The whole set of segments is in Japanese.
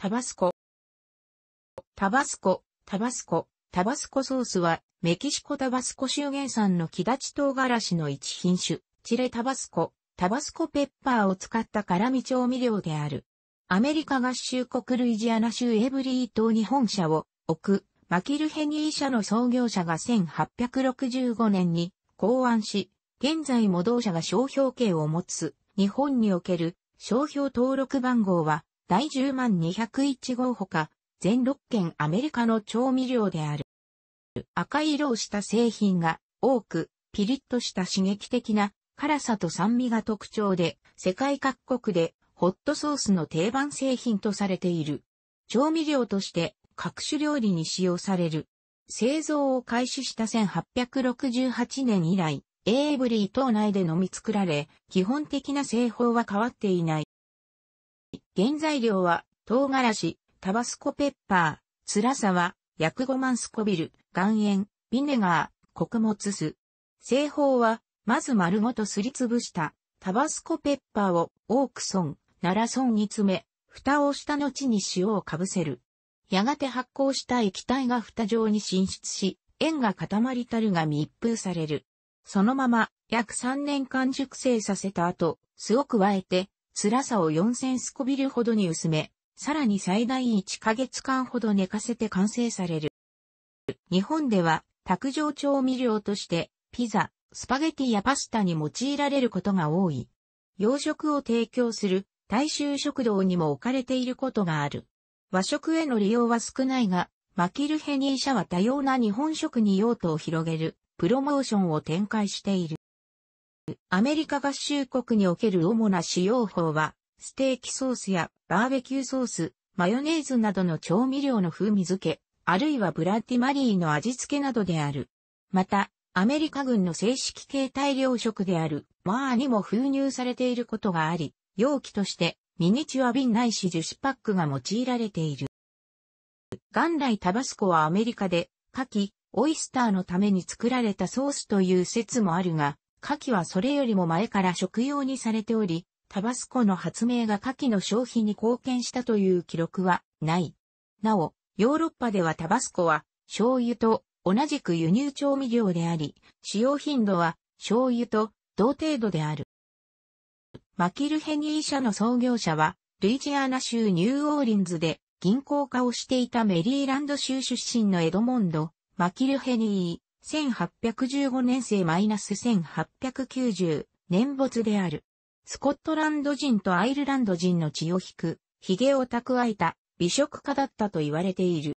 タバスコ。タバスコ、タバスコ、タバスコソースは、メキシコタバスコ州原産の木立唐辛子の一品種、チレタバスコ、タバスコペッパーを使った辛味調味料である。アメリカ合衆国ルイジアナ州エブリー島に本社を置く、マキルヘニー社の創業者が1865年に考案し、現在も同社が商標権を持つ、日本における商標登録番号は第10万201号ほか、全6件アメリカの調味料である。赤色をした製品が多く、ピリッとした刺激的な辛さと酸味が特徴で、世界各国でホットソースの定番製品とされている。調味料として各種料理に使用される。製造を開始した1868年以来、エーブリー島内で飲み作られ、基本的な製法は変わっていない。原材料は、唐辛子、タバスコペッパー、辛さは、薬5マンスコビル、岩塩、ビネガー、穀物酢。製法は、まず丸ごとすりつぶした、タバスコペッパーを、オークソン、ナラソンに詰め、蓋をした後に塩をかぶせる。やがて発酵した液体が蓋状に浸出し、円が固まりたるが密封される。そのまま、約3年間熟成させた後、酢を加えて、辛さを4000スコビルほどに薄め、さらに最大1ヶ月間ほど寝かせて完成される。日本では、卓上調味料として、ピザ、スパゲティやパスタに用いられることが多い。洋食を提供する大衆食堂にも置かれていることがある。和食への利用は少ないが、マキルヘニー社は多様な日本食に用途を広げるプロモーションを展開している。アメリカ合衆国における主な使用法は、ステーキソースやバーベキューソース、マヨネーズなどの調味料の風味付け、あるいはブラッディマリーの味付けなどである。また、アメリカ軍の正式形態量食である、マーにも封入されていることがあり、容器としてミニチュア瓶ないし樹脂パックが用いられている。元来タバスコはアメリカで、カキ、オイスターのために作られたソースという説もあるが、牡蠣はそれよりも前から食用にされており、タバスコの発明が牡蠣の消費に貢献したという記録はない。なお、ヨーロッパではタバスコは醤油と同じく輸入調味料であり、使用頻度は醤油と同程度である。マキルヘニー社の創業者は、ルイジアナ州ニューオーリンズで銀行家をしていたメリーランド州出身のエドモンド・マキルヘニー。1815年生 -1890 年没である。スコットランド人とアイルランド人の血を引く、髭を蓄えた美食家だったと言われている。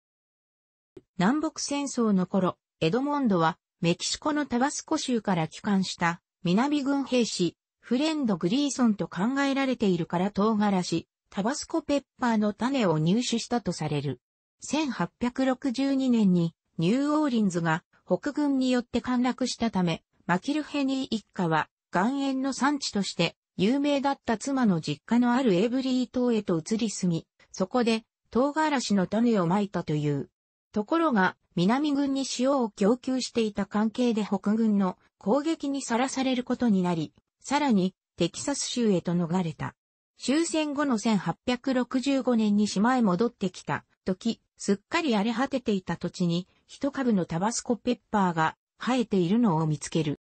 南北戦争の頃、エドモンドはメキシコのタバスコ州から帰還した南軍兵士、フレンド・グリーソンと考えられているから唐辛子、タバスコペッパーの種を入手したとされる。1862年にニューオーリンズが北軍によって陥落したため、マキルヘニー一家は、岩塩の産地として有名だった妻の実家のあるエブリー島へと移り住み、そこで唐辛子の種をまいたという。ところが、南軍に塩を供給していた関係で北軍の攻撃にさらされることになり、さらにテキサス州へと逃れた。終戦後の1865年に島へ戻ってきた時、すっかり荒れ果てていた土地に、一株のタバスコペッパーが生えているのを見つける。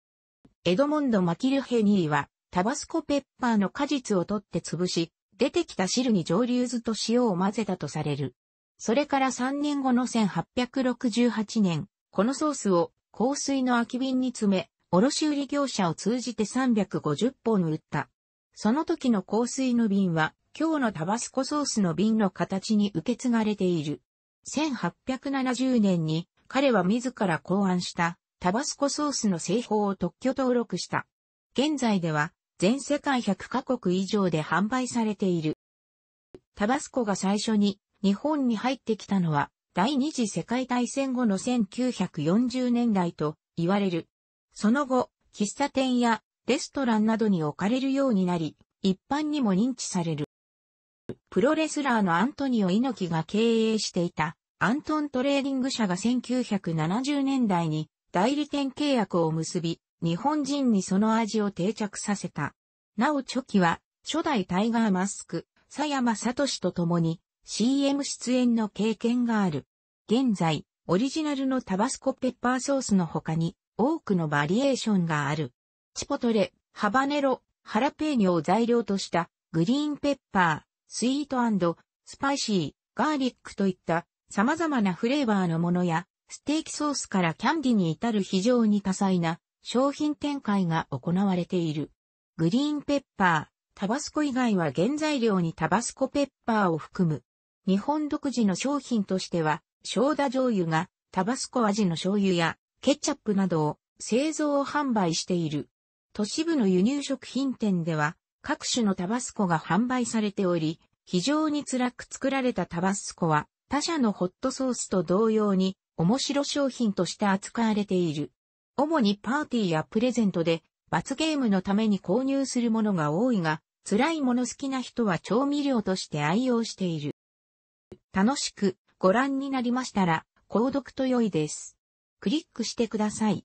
エドモンド・マキルヘニーは、タバスコペッパーの果実を取って潰し、出てきた汁に蒸留酢と塩を混ぜたとされる。それから3年後の1868年、このソースを香水の空き瓶に詰め、卸売業者を通じて350本売った。その時の香水の瓶は、今日のタバスコソースの瓶の形に受け継がれている。1870年に彼は自ら考案したタバスコソースの製法を特許登録した。現在では全世界100カ国以上で販売されている。タバスコが最初に日本に入ってきたのは第二次世界大戦後の1940年代と言われる。その後、喫茶店やレストランなどに置かれるようになり、一般にも認知される。プロレスラーのアントニオ猪木が経営していたアントントレーディング社が1970年代に代理店契約を結び、日本人にその味を定着させた。なおチョキは初代タイガーマスク、佐山聡と共に CM 出演の経験がある。現在、オリジナルのタバスコペッパーソースの他に多くのバリエーションがある。チポトレ、ハバネロ、ハラペーニョを材料としたグリーンペッパー、スイートスパイシー、ガーリックといった様々なフレーバーのものや、ステーキソースからキャンディに至る非常に多彩な商品展開が行われている。グリーンペッパー、タバスコ以外は原材料にタバスコペッパーを含む。日本独自の商品としては、ョーダ醤油がタバスコ味の醤油やケチャップなどを製造販売している。都市部の輸入食品店では各種のタバスコが販売されており、非常に辛く作られたタバスコは、他社のホットソースと同様に、面白商品として扱われている。主にパーティーやプレゼントで、罰ゲームのために購入するものが多いが、辛いもの好きな人は調味料として愛用している。楽しくご覧になりましたら、購読と良いです。クリックしてください。